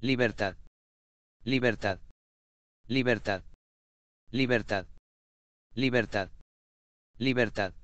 Libertad. Libertad. Libertad. Libertad. Libertad. Libertad.